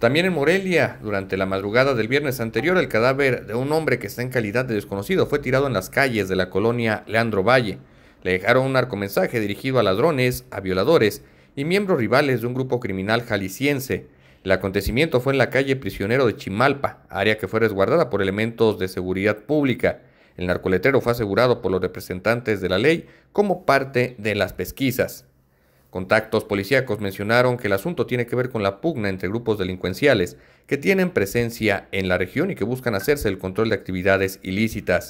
También en Morelia, durante la madrugada del viernes anterior, el cadáver de un hombre que está en calidad de desconocido fue tirado en las calles de la colonia Leandro Valle. Le dejaron un narcomensaje dirigido a ladrones, a violadores y miembros rivales de un grupo criminal jalisciense. El acontecimiento fue en la calle Prisionero de Chimalpa, área que fue resguardada por elementos de seguridad pública. El narcoletero fue asegurado por los representantes de la ley como parte de las pesquisas. Contactos policíacos mencionaron que el asunto tiene que ver con la pugna entre grupos delincuenciales que tienen presencia en la región y que buscan hacerse el control de actividades ilícitas.